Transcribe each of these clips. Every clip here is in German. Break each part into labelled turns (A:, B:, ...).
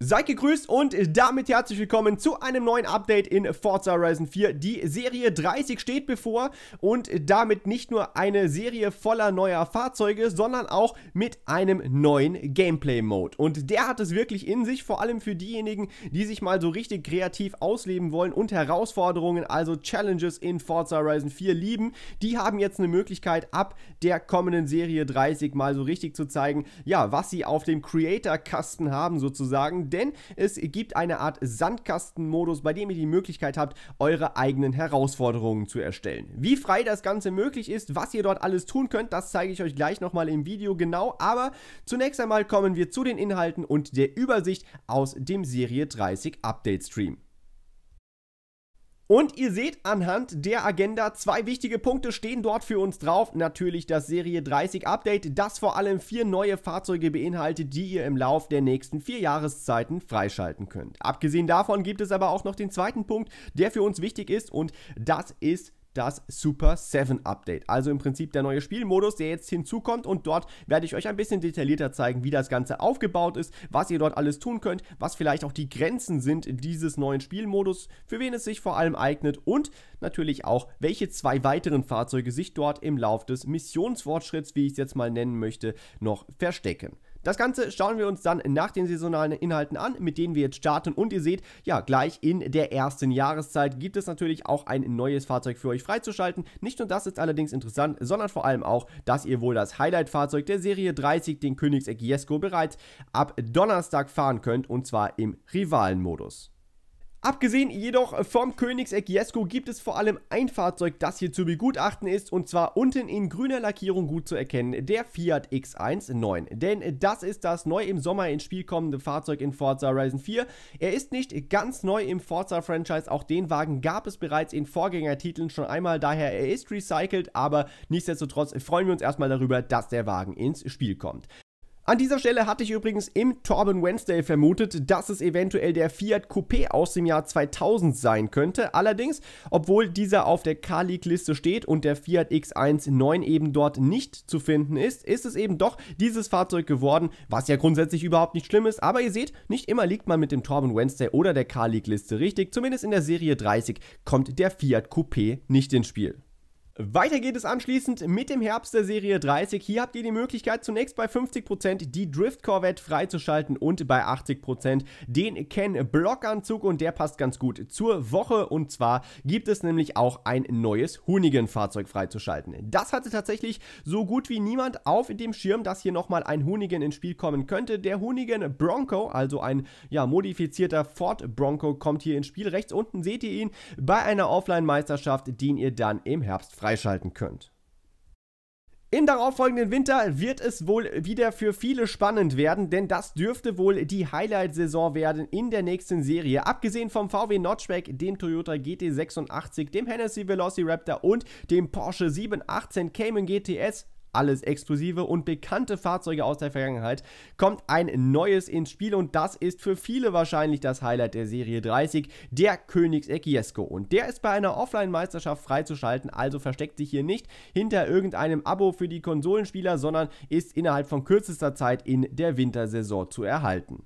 A: Seid gegrüßt und damit herzlich willkommen zu einem neuen Update in Forza Horizon 4. Die Serie 30 steht bevor und damit nicht nur eine Serie voller neuer Fahrzeuge, sondern auch mit einem neuen Gameplay-Mode. Und der hat es wirklich in sich, vor allem für diejenigen, die sich mal so richtig kreativ ausleben wollen und Herausforderungen, also Challenges in Forza Horizon 4 lieben. Die haben jetzt eine Möglichkeit, ab der kommenden Serie 30 mal so richtig zu zeigen, ja, was sie auf dem Creator-Kasten haben sozusagen denn es gibt eine Art Sandkastenmodus, bei dem ihr die Möglichkeit habt, eure eigenen Herausforderungen zu erstellen. Wie frei das Ganze möglich ist, was ihr dort alles tun könnt, das zeige ich euch gleich nochmal im Video genau, aber zunächst einmal kommen wir zu den Inhalten und der Übersicht aus dem Serie 30 Update Stream. Und ihr seht anhand der Agenda, zwei wichtige Punkte stehen dort für uns drauf. Natürlich das Serie 30 Update, das vor allem vier neue Fahrzeuge beinhaltet, die ihr im Lauf der nächsten vier Jahreszeiten freischalten könnt. Abgesehen davon gibt es aber auch noch den zweiten Punkt, der für uns wichtig ist und das ist das Super 7 Update. Also im Prinzip der neue Spielmodus, der jetzt hinzukommt und dort werde ich euch ein bisschen detaillierter zeigen, wie das Ganze aufgebaut ist, was ihr dort alles tun könnt, was vielleicht auch die Grenzen sind dieses neuen Spielmodus, für wen es sich vor allem eignet und natürlich auch, welche zwei weiteren Fahrzeuge sich dort im Lauf des Missionsfortschritts, wie ich es jetzt mal nennen möchte, noch verstecken. Das Ganze schauen wir uns dann nach den saisonalen Inhalten an, mit denen wir jetzt starten. Und ihr seht, ja, gleich in der ersten Jahreszeit gibt es natürlich auch ein neues Fahrzeug für euch freizuschalten. Nicht nur das ist allerdings interessant, sondern vor allem auch, dass ihr wohl das Highlight-Fahrzeug der Serie 30, den Königsegg Jesko, bereits ab Donnerstag fahren könnt und zwar im Rivalenmodus. Abgesehen jedoch vom Königseck Jesko gibt es vor allem ein Fahrzeug, das hier zu begutachten ist und zwar unten in grüner Lackierung gut zu erkennen, der Fiat X19. Denn das ist das neu im Sommer ins Spiel kommende Fahrzeug in Forza Horizon 4. Er ist nicht ganz neu im Forza-Franchise, auch den Wagen gab es bereits in Vorgängertiteln schon einmal, daher er ist recycelt, aber nichtsdestotrotz freuen wir uns erstmal darüber, dass der Wagen ins Spiel kommt. An dieser Stelle hatte ich übrigens im Torben Wednesday vermutet, dass es eventuell der Fiat Coupé aus dem Jahr 2000 sein könnte. Allerdings, obwohl dieser auf der K-League-Liste steht und der Fiat X1 9 eben dort nicht zu finden ist, ist es eben doch dieses Fahrzeug geworden, was ja grundsätzlich überhaupt nicht schlimm ist. Aber ihr seht, nicht immer liegt man mit dem Torben Wednesday oder der K-League-Liste richtig. Zumindest in der Serie 30 kommt der Fiat Coupé nicht ins Spiel. Weiter geht es anschließend mit dem Herbst der Serie 30. Hier habt ihr die Möglichkeit, zunächst bei 50% die Drift Corvette freizuschalten und bei 80% den Ken Block Anzug. und der passt ganz gut zur Woche. Und zwar gibt es nämlich auch ein neues Hunigan-Fahrzeug freizuschalten. Das hatte tatsächlich so gut wie niemand auf dem Schirm, dass hier nochmal ein Hunigan ins Spiel kommen könnte. Der Hunigan Bronco, also ein ja, modifizierter Ford Bronco, kommt hier ins Spiel. Rechts unten seht ihr ihn bei einer Offline-Meisterschaft, den ihr dann im Herbst freischaltet freischalten könnt. Im darauffolgenden Winter wird es wohl wieder für viele spannend werden, denn das dürfte wohl die Highlight-Saison werden in der nächsten Serie. Abgesehen vom VW Notchback, dem Toyota GT86, dem Hennessy Velociraptor und dem Porsche 718 Cayman GTS alles exklusive und bekannte Fahrzeuge aus der Vergangenheit, kommt ein neues ins Spiel und das ist für viele wahrscheinlich das Highlight der Serie 30, der Königs Equiesco. Und der ist bei einer Offline-Meisterschaft freizuschalten, also versteckt sich hier nicht hinter irgendeinem Abo für die Konsolenspieler, sondern ist innerhalb von kürzester Zeit in der Wintersaison zu erhalten.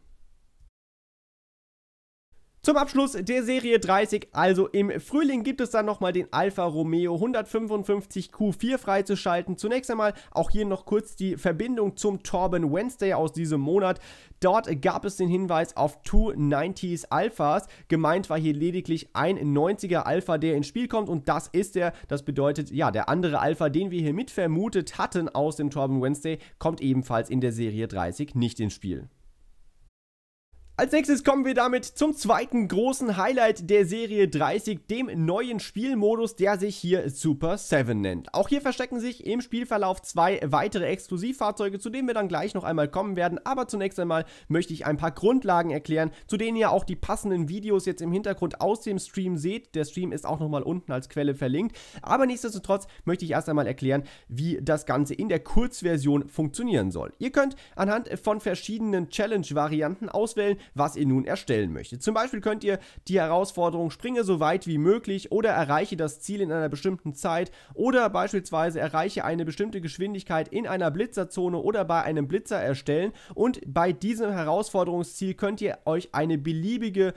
A: Zum Abschluss der Serie 30, also im Frühling gibt es dann nochmal den Alfa Romeo 155 Q4 freizuschalten. Zunächst einmal auch hier noch kurz die Verbindung zum Torben Wednesday aus diesem Monat. Dort gab es den Hinweis auf 290s Alphas. Gemeint war hier lediglich ein 90er Alpha, der ins Spiel kommt und das ist er. Das bedeutet, ja, der andere Alpha, den wir hier mit vermutet hatten aus dem Torben Wednesday, kommt ebenfalls in der Serie 30 nicht ins Spiel. Als nächstes kommen wir damit zum zweiten großen Highlight der Serie 30, dem neuen Spielmodus, der sich hier Super 7 nennt. Auch hier verstecken sich im Spielverlauf zwei weitere Exklusivfahrzeuge, zu denen wir dann gleich noch einmal kommen werden. Aber zunächst einmal möchte ich ein paar Grundlagen erklären, zu denen ihr auch die passenden Videos jetzt im Hintergrund aus dem Stream seht. Der Stream ist auch nochmal unten als Quelle verlinkt. Aber nichtsdestotrotz möchte ich erst einmal erklären, wie das Ganze in der Kurzversion funktionieren soll. Ihr könnt anhand von verschiedenen Challenge-Varianten auswählen, was ihr nun erstellen möchtet. Zum Beispiel könnt ihr die Herausforderung springe so weit wie möglich oder erreiche das Ziel in einer bestimmten Zeit oder beispielsweise erreiche eine bestimmte Geschwindigkeit in einer Blitzerzone oder bei einem Blitzer erstellen und bei diesem Herausforderungsziel könnt ihr euch eine beliebige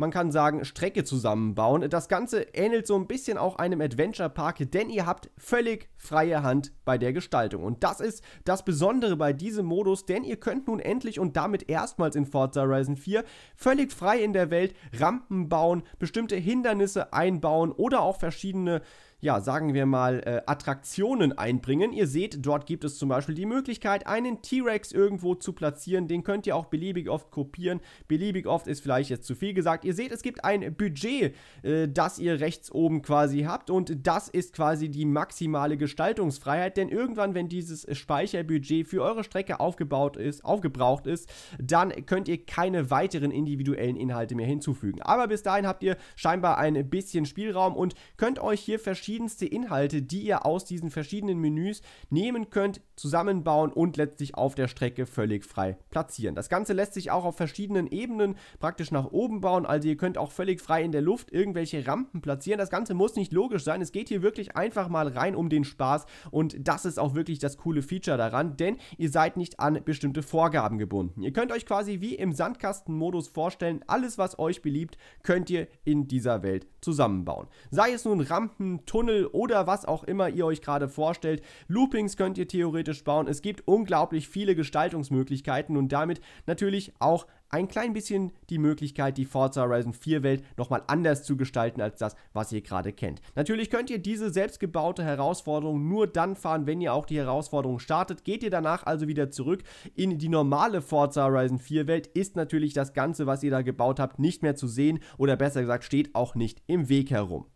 A: man kann sagen, Strecke zusammenbauen. Das Ganze ähnelt so ein bisschen auch einem Adventure Park, denn ihr habt völlig freie Hand bei der Gestaltung. Und das ist das Besondere bei diesem Modus, denn ihr könnt nun endlich und damit erstmals in Forza Horizon 4 völlig frei in der Welt Rampen bauen, bestimmte Hindernisse einbauen oder auch verschiedene ja, sagen wir mal, äh, Attraktionen einbringen. Ihr seht, dort gibt es zum Beispiel die Möglichkeit, einen T-Rex irgendwo zu platzieren. Den könnt ihr auch beliebig oft kopieren. Beliebig oft ist vielleicht jetzt zu viel gesagt. Ihr seht, es gibt ein Budget, äh, das ihr rechts oben quasi habt. Und das ist quasi die maximale Gestaltungsfreiheit. Denn irgendwann, wenn dieses Speicherbudget für eure Strecke aufgebaut ist, aufgebraucht ist, dann könnt ihr keine weiteren individuellen Inhalte mehr hinzufügen. Aber bis dahin habt ihr scheinbar ein bisschen Spielraum und könnt euch hier verschiedene verschiedenste Inhalte, die ihr aus diesen verschiedenen Menüs nehmen könnt, zusammenbauen und letztlich auf der Strecke völlig frei platzieren. Das Ganze lässt sich auch auf verschiedenen Ebenen praktisch nach oben bauen, also ihr könnt auch völlig frei in der Luft irgendwelche Rampen platzieren. Das Ganze muss nicht logisch sein, es geht hier wirklich einfach mal rein um den Spaß und das ist auch wirklich das coole Feature daran, denn ihr seid nicht an bestimmte Vorgaben gebunden. Ihr könnt euch quasi wie im Sandkastenmodus vorstellen, alles was euch beliebt, könnt ihr in dieser Welt zusammenbauen. Sei es nun Rampen, Tunnel oder was auch immer ihr euch gerade vorstellt, Loopings könnt ihr theoretisch theoretisch bauen. Es gibt unglaublich viele Gestaltungsmöglichkeiten und damit natürlich auch ein klein bisschen die Möglichkeit, die Forza Horizon 4 Welt nochmal anders zu gestalten als das, was ihr gerade kennt. Natürlich könnt ihr diese selbstgebaute Herausforderung nur dann fahren, wenn ihr auch die Herausforderung startet. Geht ihr danach also wieder zurück in die normale Forza Horizon 4 Welt, ist natürlich das Ganze, was ihr da gebaut habt, nicht mehr zu sehen oder besser gesagt steht auch nicht im Weg herum.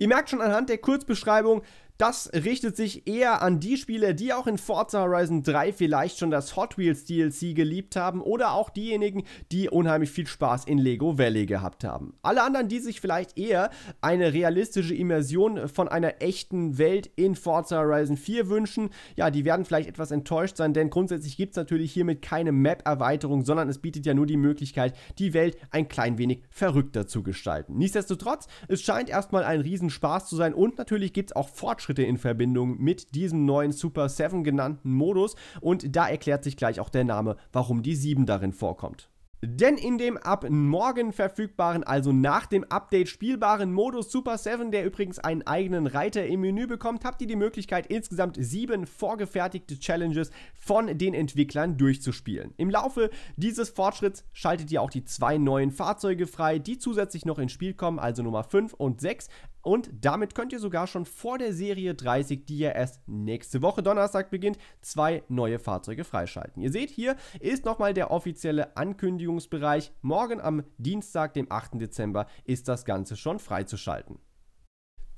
A: Ihr merkt schon anhand der Kurzbeschreibung, das richtet sich eher an die Spieler, die auch in Forza Horizon 3 vielleicht schon das Hot Wheels DLC geliebt haben oder auch diejenigen, die unheimlich viel Spaß in Lego Valley gehabt haben. Alle anderen, die sich vielleicht eher eine realistische Immersion von einer echten Welt in Forza Horizon 4 wünschen, ja, die werden vielleicht etwas enttäuscht sein, denn grundsätzlich gibt es natürlich hiermit keine Map-Erweiterung, sondern es bietet ja nur die Möglichkeit, die Welt ein klein wenig verrückter zu gestalten. Nichtsdestotrotz, es scheint erstmal ein Riesenspaß zu sein und natürlich gibt es auch Fortschritte Fortschritte in Verbindung mit diesem neuen Super 7 genannten Modus und da erklärt sich gleich auch der Name, warum die 7 darin vorkommt. Denn in dem ab morgen verfügbaren, also nach dem Update spielbaren Modus Super 7, der übrigens einen eigenen Reiter im Menü bekommt, habt ihr die Möglichkeit, insgesamt sieben vorgefertigte Challenges von den Entwicklern durchzuspielen. Im Laufe dieses Fortschritts schaltet ihr auch die zwei neuen Fahrzeuge frei, die zusätzlich noch ins Spiel kommen, also Nummer 5 und 6, und damit könnt ihr sogar schon vor der Serie 30, die ja erst nächste Woche Donnerstag beginnt, zwei neue Fahrzeuge freischalten. Ihr seht, hier ist nochmal der offizielle Ankündigungsbereich. Morgen am Dienstag, dem 8. Dezember, ist das Ganze schon freizuschalten.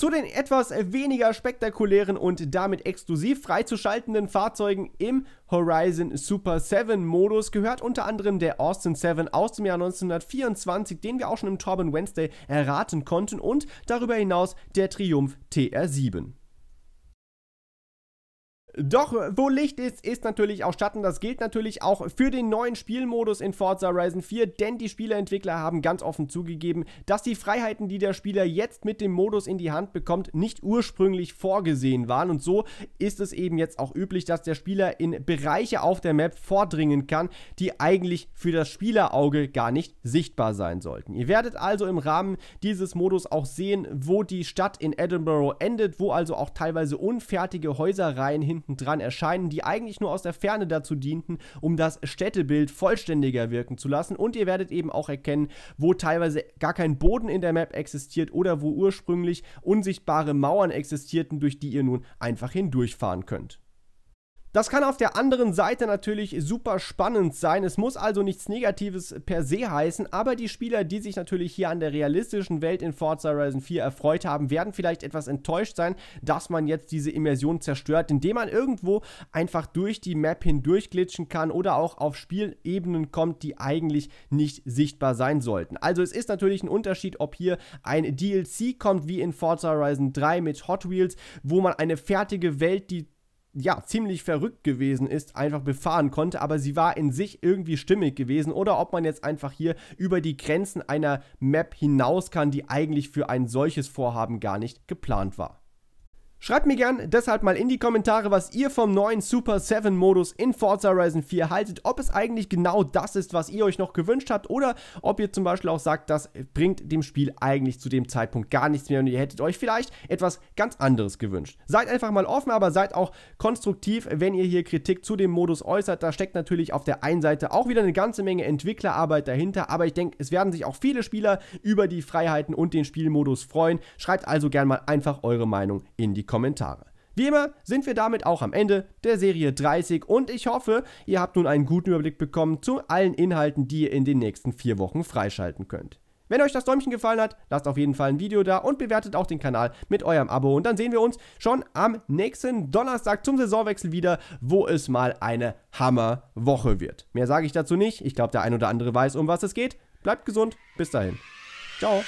A: Zu den etwas weniger spektakulären und damit exklusiv freizuschaltenden Fahrzeugen im Horizon Super 7 Modus gehört unter anderem der Austin 7 aus dem Jahr 1924, den wir auch schon im Torben Wednesday erraten konnten und darüber hinaus der Triumph TR7. Doch wo Licht ist, ist natürlich auch Schatten. Das gilt natürlich auch für den neuen Spielmodus in Forza Horizon 4, denn die Spieleentwickler haben ganz offen zugegeben, dass die Freiheiten, die der Spieler jetzt mit dem Modus in die Hand bekommt, nicht ursprünglich vorgesehen waren. Und so ist es eben jetzt auch üblich, dass der Spieler in Bereiche auf der Map vordringen kann, die eigentlich für das Spielerauge gar nicht sichtbar sein sollten. Ihr werdet also im Rahmen dieses Modus auch sehen, wo die Stadt in Edinburgh endet, wo also auch teilweise unfertige Häuserreihen hin hinten dran erscheinen, die eigentlich nur aus der Ferne dazu dienten, um das Städtebild vollständiger wirken zu lassen. Und ihr werdet eben auch erkennen, wo teilweise gar kein Boden in der Map existiert oder wo ursprünglich unsichtbare Mauern existierten, durch die ihr nun einfach hindurchfahren könnt. Das kann auf der anderen Seite natürlich super spannend sein. Es muss also nichts Negatives per se heißen, aber die Spieler, die sich natürlich hier an der realistischen Welt in Forza Horizon 4 erfreut haben, werden vielleicht etwas enttäuscht sein, dass man jetzt diese Immersion zerstört, indem man irgendwo einfach durch die Map hindurch glitschen kann oder auch auf Spielebenen kommt, die eigentlich nicht sichtbar sein sollten. Also es ist natürlich ein Unterschied, ob hier ein DLC kommt wie in Forza Horizon 3 mit Hot Wheels, wo man eine fertige Welt, die ja, ziemlich verrückt gewesen ist, einfach befahren konnte, aber sie war in sich irgendwie stimmig gewesen oder ob man jetzt einfach hier über die Grenzen einer Map hinaus kann, die eigentlich für ein solches Vorhaben gar nicht geplant war. Schreibt mir gern deshalb mal in die Kommentare, was ihr vom neuen Super 7 Modus in Forza Horizon 4 haltet, ob es eigentlich genau das ist, was ihr euch noch gewünscht habt oder ob ihr zum Beispiel auch sagt, das bringt dem Spiel eigentlich zu dem Zeitpunkt gar nichts mehr und ihr hättet euch vielleicht etwas ganz anderes gewünscht. Seid einfach mal offen, aber seid auch konstruktiv, wenn ihr hier Kritik zu dem Modus äußert. Da steckt natürlich auf der einen Seite auch wieder eine ganze Menge Entwicklerarbeit dahinter, aber ich denke, es werden sich auch viele Spieler über die Freiheiten und den Spielmodus freuen. Schreibt also gern mal einfach eure Meinung in die Kommentare. Kommentare. Wie immer sind wir damit auch am Ende der Serie 30 und ich hoffe, ihr habt nun einen guten Überblick bekommen zu allen Inhalten, die ihr in den nächsten vier Wochen freischalten könnt. Wenn euch das Däumchen gefallen hat, lasst auf jeden Fall ein Video da und bewertet auch den Kanal mit eurem Abo. Und dann sehen wir uns schon am nächsten Donnerstag zum Saisonwechsel wieder, wo es mal eine Hammerwoche wird. Mehr sage ich dazu nicht. Ich glaube, der ein oder andere weiß, um was es geht. Bleibt gesund. Bis dahin. Ciao.